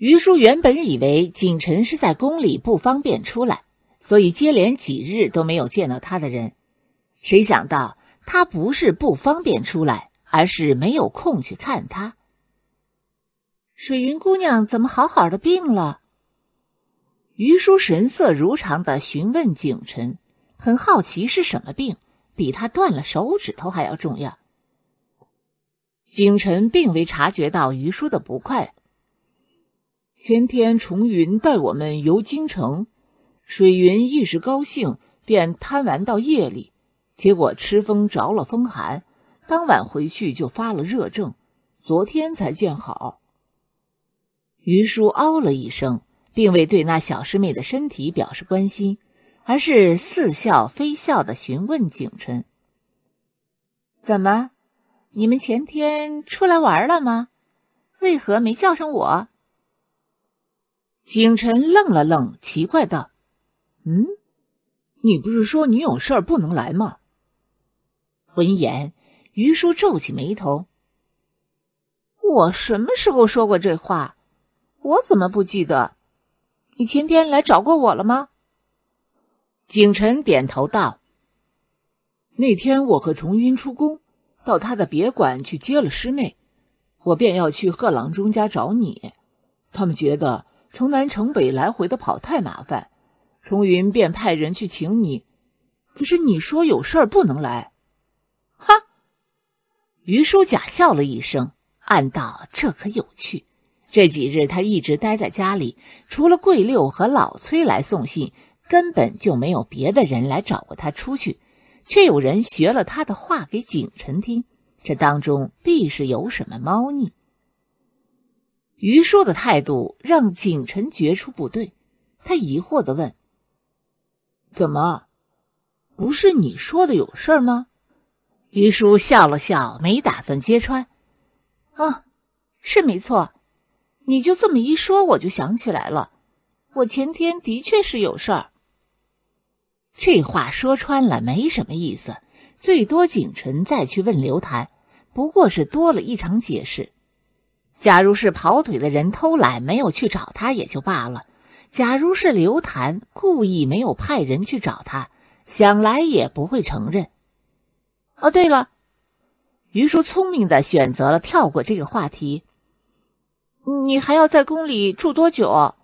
于叔原本以为景臣是在宫里不方便出来，所以接连几日都没有见到他的人。谁想到他不是不方便出来，而是没有空去看他。水云姑娘怎么好好的病了？于叔神色如常的询问景臣，很好奇是什么病，比他断了手指头还要重要。景臣并未察觉到于叔的不快。前天重云带我们游京城，水云一时高兴便贪玩到夜里，结果吃风着了风寒，当晚回去就发了热症，昨天才见好。于叔哦了一声，并未对那小师妹的身体表示关心，而是似笑非笑的询问景琛：“怎么，你们前天出来玩了吗？为何没叫上我？”景晨愣了愣，奇怪道：“嗯，你不是说你有事儿不能来吗？”闻言，于叔皱起眉头：“我什么时候说过这话？我怎么不记得？你前天来找过我了吗？”景晨点头道：“那天我和重云出宫，到他的别馆去接了师妹，我便要去贺郎中家找你。他们觉得……”城南城北来回的跑太麻烦，重云便派人去请你。可是你说有事儿不能来，哈！于叔假笑了一声，暗道：这可有趣。这几日他一直待在家里，除了桂六和老崔来送信，根本就没有别的人来找过他。出去，却有人学了他的话给景臣听，这当中必是有什么猫腻。于叔的态度让景晨觉出不对，他疑惑的问：“怎么，不是你说的有事儿吗？”于叔笑了笑，没打算揭穿。“啊，是没错，你就这么一说，我就想起来了，我前天的确是有事儿。”这话说穿了没什么意思，最多景晨再去问刘台，不过是多了一场解释。假如是跑腿的人偷懒没有去找他也就罢了，假如是刘谭故意没有派人去找他，想来也不会承认。哦，对了，于叔聪明的选择了跳过这个话题。你还要在宫里住多久？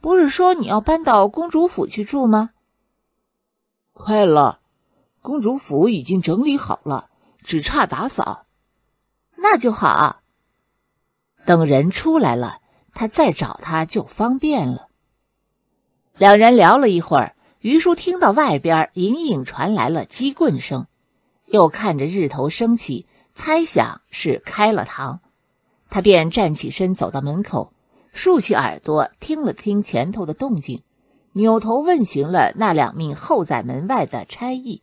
不是说你要搬到公主府去住吗？快了，公主府已经整理好了，只差打扫。那就好。等人出来了，他再找他就方便了。两人聊了一会儿，于叔听到外边隐隐传来了击棍声，又看着日头升起，猜想是开了膛，他便站起身走到门口，竖起耳朵听了听前头的动静，扭头问询了那两名候在门外的差役：“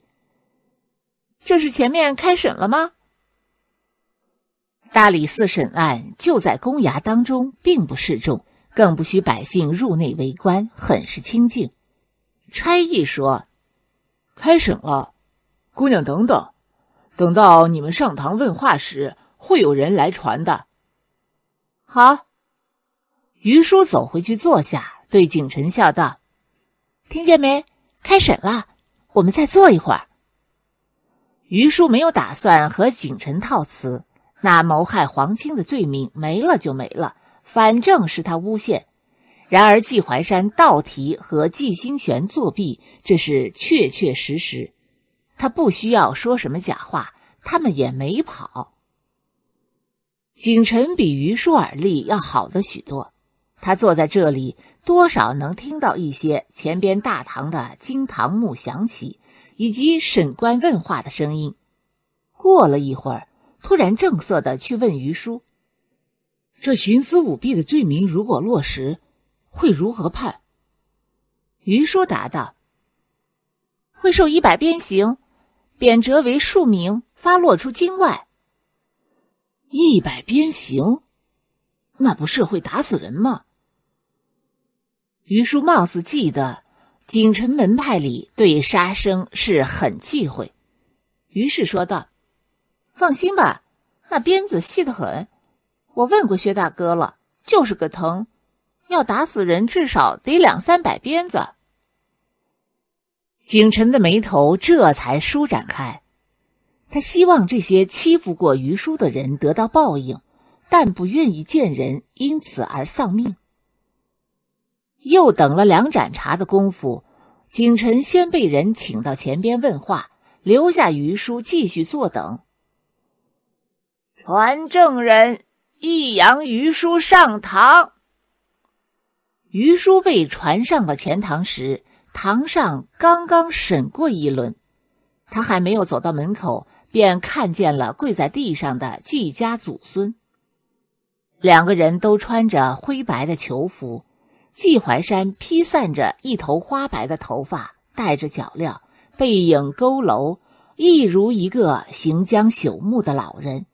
这是前面开审了吗？”大理寺审案就在公衙当中，并不示众，更不许百姓入内为官，很是清静。差役说：“开审了，姑娘，等等，等到你们上堂问话时，会有人来传的。”好，于叔走回去坐下，对景臣笑道：“听见没？开审了，我们再坐一会儿。”于叔没有打算和景臣套词。那谋害皇亲的罪名没了就没了，反正是他诬陷。然而季怀山倒提和季星璇作弊，这是确确实实，他不需要说什么假话。他们也没跑。景臣比于舒尔力要好了许多，他坐在这里，多少能听到一些前边大堂的惊堂木响起，以及审官问话的声音。过了一会儿。突然正色的去问于叔：“这徇私舞弊的罪名如果落实，会如何判？”于叔答道：“会受一百鞭刑，贬谪为庶民，发落出京外。”一百鞭刑，那不是会打死人吗？于叔貌似记得，景城门派里对杀生是很忌讳，于是说道。放心吧，那鞭子细得很。我问过薛大哥了，就是个疼，要打死人至少得两三百鞭子。景臣的眉头这才舒展开。他希望这些欺负过于叔的人得到报应，但不愿意见人因此而丧命。又等了两盏茶的功夫，景臣先被人请到前边问话，留下于叔继续坐等。传证人易阳于叔上堂。于叔被传上了钱堂时，堂上刚刚审过一轮，他还没有走到门口，便看见了跪在地上的季家祖孙。两个人都穿着灰白的囚服，季怀山披散着一头花白的头发，戴着脚镣，背影佝偻，一如一个行将朽木的老人。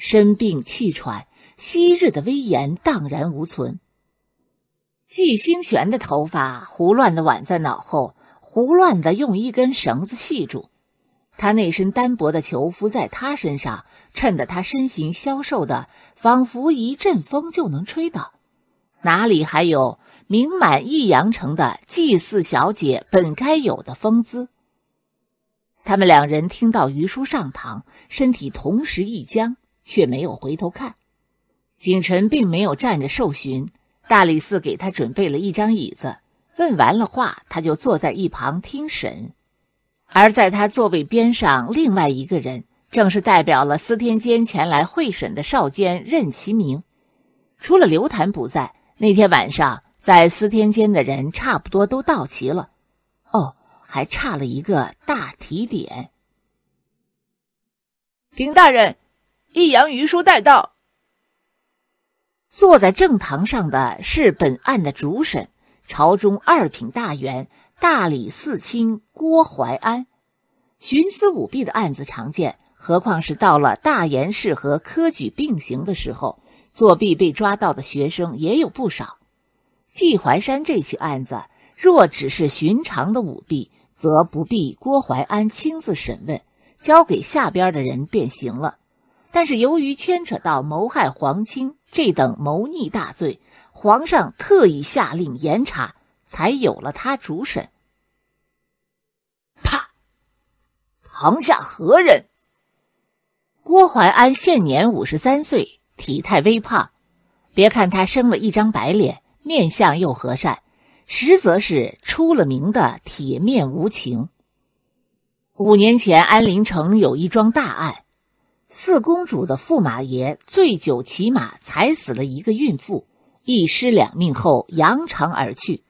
身病气喘，昔日的威严荡然无存。纪星璇的头发胡乱的挽在脑后，胡乱的用一根绳子系住。他那身单薄的囚服在他身上衬得他身形消瘦的，仿佛一阵风就能吹倒。哪里还有名满益阳城的祭祀小姐本该有的风姿？他们两人听到于叔上堂，身体同时一僵。却没有回头看。景臣并没有站着受询，大理寺给他准备了一张椅子。问完了话，他就坐在一旁听审。而在他座位边上，另外一个人正是代表了司天监前来会审的少监任其明。除了刘谭不在，那天晚上在司天监的人差不多都到齐了。哦，还差了一个大提点。禀大人。益阳余叔带到，坐在正堂上的是本案的主审，朝中二品大员、大理寺卿郭淮安。徇私舞弊的案子常见，何况是到了大严试和科举并行的时候，作弊被抓到的学生也有不少。季怀山这起案子，若只是寻常的舞弊，则不必郭淮安亲自审问，交给下边的人便行了。但是由于牵扯到谋害皇亲这等谋逆大罪，皇上特意下令严查，才有了他主审。他，堂下何人？郭淮安现年五十三岁，体态微胖。别看他生了一张白脸，面相又和善，实则是出了名的铁面无情。五年前，安陵城有一桩大案。四公主的驸马爷醉酒骑马，踩死了一个孕妇，一尸两命后扬长而去。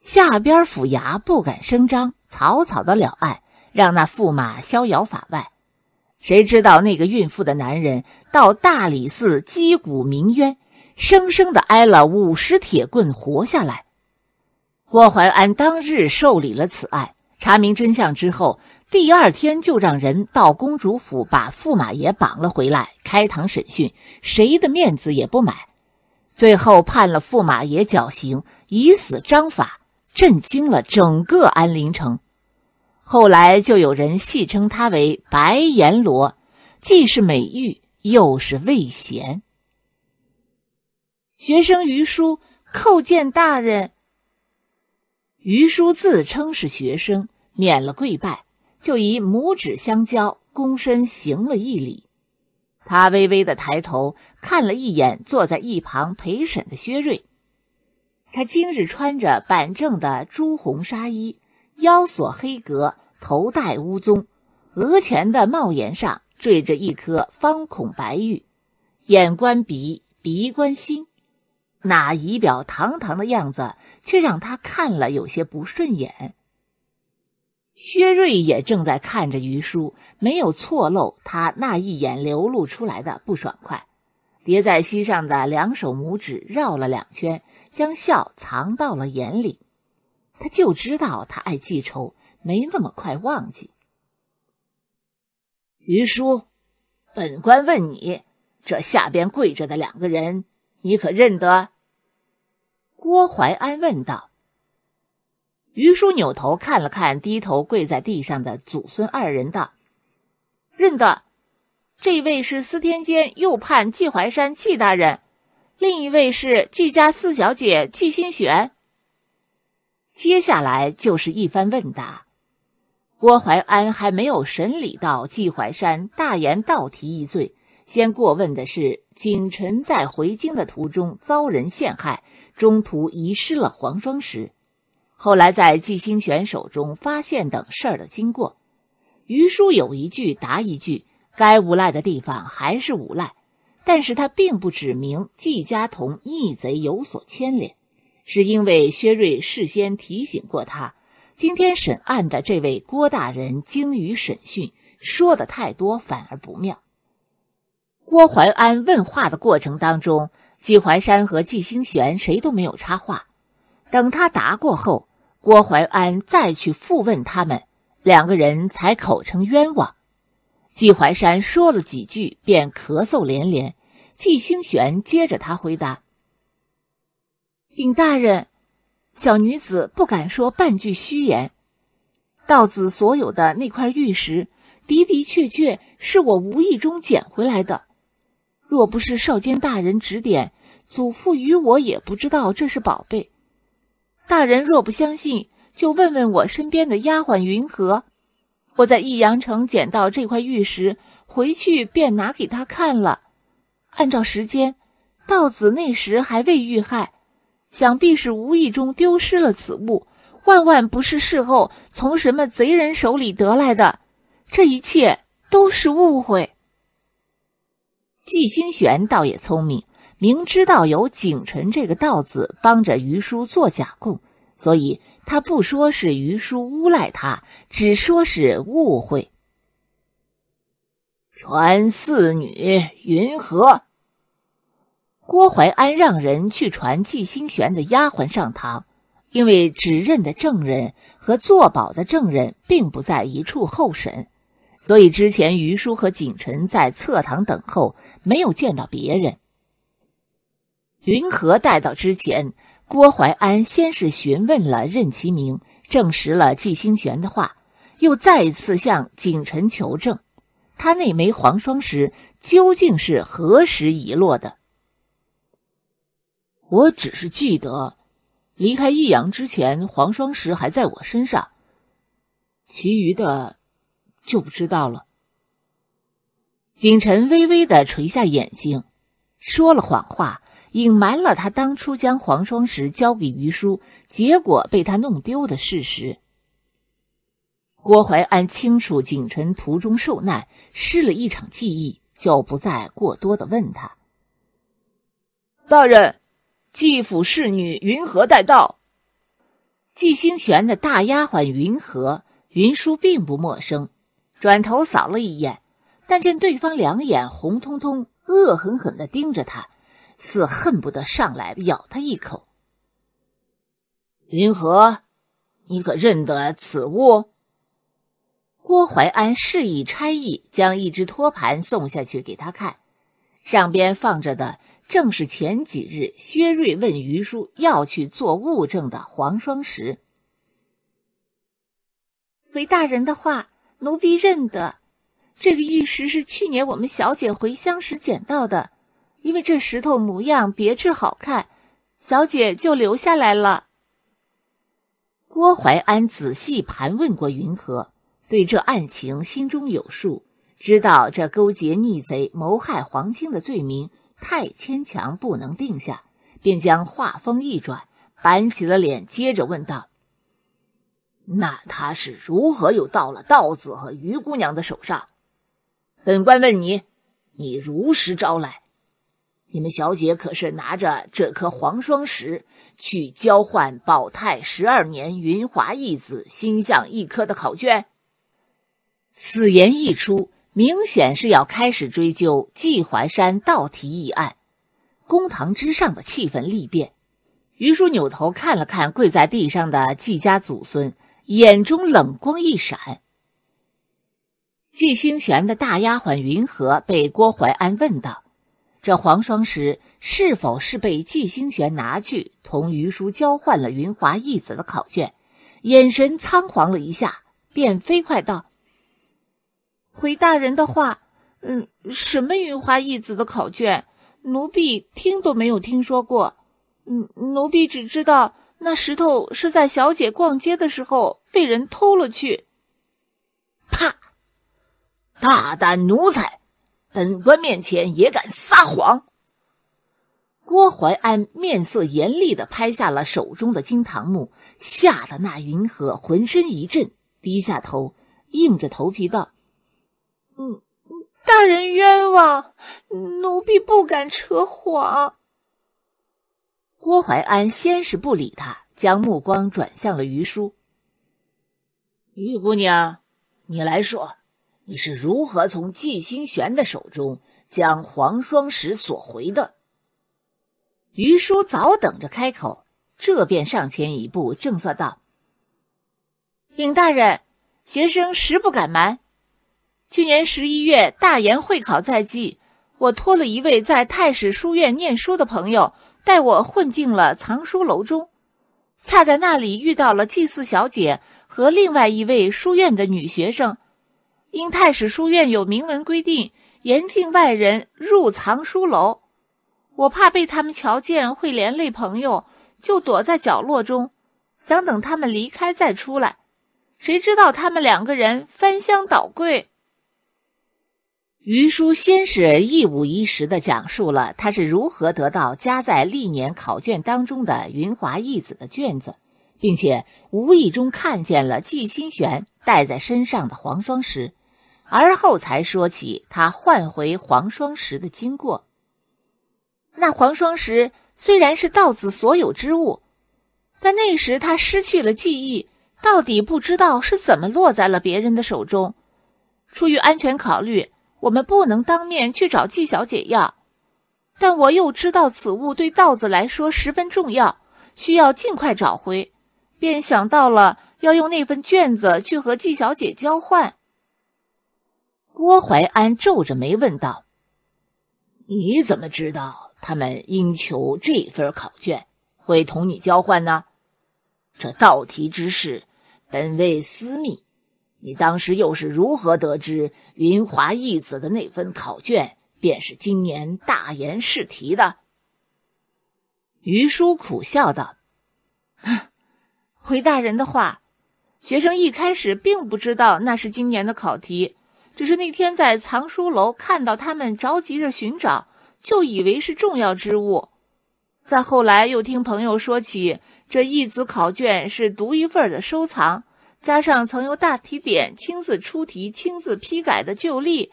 下边府衙不敢声张，草草的了案，让那驸马逍遥法外。谁知道那个孕妇的男人到大理寺击鼓鸣冤，生生的挨了五十铁棍活下来。郭淮安当日受理了此案，查明真相之后。第二天就让人到公主府把驸马爷绑了回来，开堂审讯，谁的面子也不买，最后判了驸马爷绞刑，以死彰法，震惊了整个安陵城。后来就有人戏称他为“白阎罗”，既是美誉，又是畏贤。学生于叔叩见大人。于叔自称是学生，免了跪拜。就以拇指相交，躬身行了一礼。他微微的抬头看了一眼坐在一旁陪审的薛瑞，他今日穿着板正的朱红纱衣，腰锁黑格，头戴乌棕，额前的帽檐上缀着一颗方孔白玉，眼观鼻，鼻观心，那仪表堂堂的样子，却让他看了有些不顺眼。薛瑞也正在看着于叔，没有错漏。他那一眼流露出来的不爽快，叠在膝上的两手拇指绕了两圈，将笑藏到了眼里。他就知道他爱记仇，没那么快忘记。于叔，本官问你，这下边跪着的两个人，你可认得？郭淮安问道。于叔扭头看了看低头跪在地上的祖孙二人，道：“认得，这位是司天监右判季怀山季大人，另一位是季家四小姐季心璇。”接下来就是一番问答。郭淮安还没有审理到季怀山大言道提一罪，先过问的是景臣在回京的途中遭人陷害，中途遗失了黄双时。后来在季星玄手中发现等事儿的经过，于叔有一句答一句，该无赖的地方还是无赖，但是他并不指明季家同逆贼有所牵连，是因为薛瑞事先提醒过他，今天审案的这位郭大人精于审讯，说的太多反而不妙。郭怀安问话的过程当中，季怀山和季星玄谁都没有插话，等他答过后。郭淮安再去复问他们两个人，才口称冤枉。季怀山说了几句，便咳嗽连连。季星璇接着他回答：“禀大人，小女子不敢说半句虚言。道子所有的那块玉石，的的确确是我无意中捡回来的。若不是少监大人指点，祖父与我也不知道这是宝贝。”大人若不相信，就问问我身边的丫鬟云和。我在益阳城捡到这块玉石，回去便拿给他看了。按照时间，道子那时还未遇害，想必是无意中丢失了此物，万万不是事后从什么贼人手里得来的。这一切都是误会。纪星璇倒也聪明。明知道有景臣这个道子帮着于叔做假供，所以他不说是于叔诬赖他，只说是误会。传四女云和。郭怀安让人去传季星璇的丫鬟上堂，因为指认的证人和作保的证人并不在一处候审，所以之前于叔和景臣在侧堂等候，没有见到别人。云和带到之前，郭淮安先是询问了任其明，证实了纪星玄的话，又再次向景晨求证，他那枚黄双石究竟是何时遗落的？我只是记得离开益阳之前，黄双石还在我身上，其余的就不知道了。景臣微微的垂下眼睛，说了谎话。隐瞒了他当初将黄双石交给于叔，结果被他弄丢的事实。郭怀安清楚景晨途中受难，失了一场记忆，就不再过多的问他。大人，季府侍女云和带到？季星璇的大丫鬟云和，云叔并不陌生。转头扫了一眼，但见对方两眼红彤彤，恶狠狠的盯着他。似恨不得上来咬他一口。云和，你可认得此物？郭淮安示意差役将一只托盘送下去给他看，上边放着的正是前几日薛瑞问于叔要去做物证的黄双石。回大人的话，奴婢认得，这个玉石是去年我们小姐回乡时捡到的。因为这石头模样别致好看，小姐就留下来了。郭淮安仔细盘问过云和，对这案情心中有数，知道这勾结逆贼、谋害皇亲的罪名太牵强，不能定下，便将话锋一转，板起了脸，接着问道：“那他是如何又到了道子和于姑娘的手上？本官问你，你如实招来。”你们小姐可是拿着这颗黄双石去交换宝泰十二年云华义子星象一科的考卷？此言一出，明显是要开始追究季怀山盗题一案。公堂之上的气氛立变。于叔扭头看了看跪在地上的季家祖孙，眼中冷光一闪。季星璇的大丫鬟云和被郭淮安问道。这黄双石是否是被纪星玄拿去同于叔交换了云华义子的考卷？眼神仓皇了一下，便飞快道：“回大人的话，嗯，什么云华义子的考卷，奴婢听都没有听说过。嗯，奴婢只知道那石头是在小姐逛街的时候被人偷了去。啪！大胆奴才！”本官面前也敢撒谎。郭淮安面色严厉的拍下了手中的金堂木，吓得那云禾浑身一震，低下头，硬着头皮道：“嗯，大人冤枉，奴婢不敢扯谎。”郭淮安先是不理他，将目光转向了于叔：“于姑娘，你来说。”你是如何从纪星玄的手中将黄双石索回的？于叔早等着开口，这便上前一步，正色道：“禀大人，学生实不敢瞒。去年十一月，大研会考在即，我托了一位在太史书院念书的朋友，带我混进了藏书楼中，恰在那里遇到了祭祀小姐和另外一位书院的女学生。”因太史书院有明文规定，严禁外人入藏书楼，我怕被他们瞧见会连累朋友，就躲在角落中，想等他们离开再出来。谁知道他们两个人翻箱倒柜，余叔先是一五一十的讲述了他是如何得到夹在历年考卷当中的云华义子的卷子，并且无意中看见了季清玄带在身上的黄霜石。而后才说起他换回黄双石的经过。那黄双石虽然是道子所有之物，但那时他失去了记忆，到底不知道是怎么落在了别人的手中。出于安全考虑，我们不能当面去找季小姐要。但我又知道此物对道子来说十分重要，需要尽快找回，便想到了要用那份卷子去和季小姐交换。郭淮安皱着眉问道：“你怎么知道他们应求这份考卷会同你交换呢？这道题之事本为私密，你当时又是如何得知云华义子的那份考卷便是今年大言试题的？”于叔苦笑道：“回大人的话，学生一开始并不知道那是今年的考题。”只是那天在藏书楼看到他们着急着寻找，就以为是重要之物。再后来又听朋友说起，这义子考卷是独一份的收藏，加上曾由大提点亲自出题、亲自批改的旧例，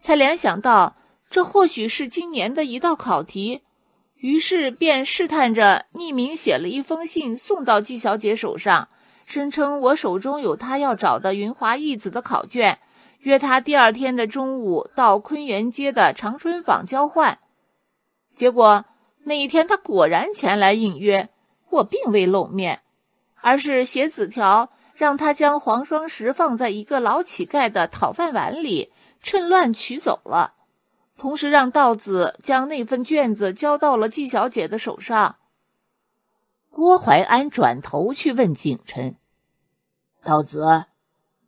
才联想到这或许是今年的一道考题。于是便试探着匿名写了一封信送到季小姐手上，声称我手中有她要找的云华义子的考卷。约他第二天的中午到昆元街的长春坊交换。结果那一天他果然前来应约，我并未露面，而是写纸条让他将黄双石放在一个老乞丐的讨饭碗里，趁乱取走了。同时让道子将那份卷子交到了季小姐的手上。郭怀安转头去问景琛：“道子。”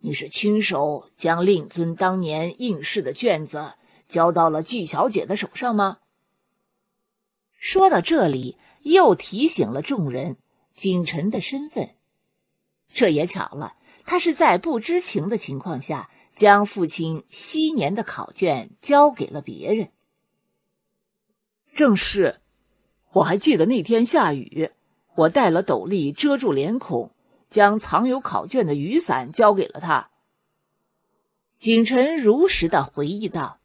你是亲手将令尊当年应试的卷子交到了季小姐的手上吗？说到这里，又提醒了众人景臣的身份。这也巧了，他是在不知情的情况下将父亲昔年的考卷交给了别人。正是，我还记得那天下雨，我戴了斗笠遮住脸孔。将藏有考卷的雨伞交给了他。景臣如实的回忆道：“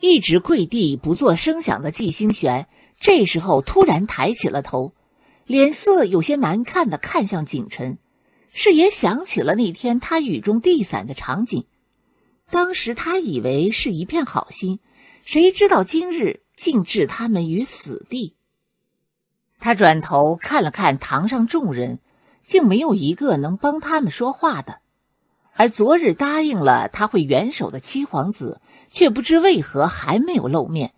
一直跪地不作声响的纪星玄，这时候突然抬起了头，脸色有些难看的看向景臣，是也想起了那天他雨中递伞的场景。当时他以为是一片好心，谁知道今日竟置他们于死地。他转头看了看堂上众人。”竟没有一个能帮他们说话的，而昨日答应了他会援手的七皇子，却不知为何还没有露面，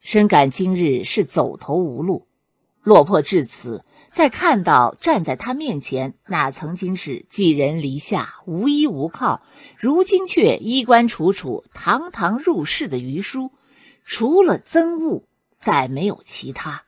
深感今日是走投无路，落魄至此。在看到站在他面前那曾经是寄人篱下、无依无靠，如今却衣冠楚楚、堂堂入世的余叔，除了憎恶，再没有其他。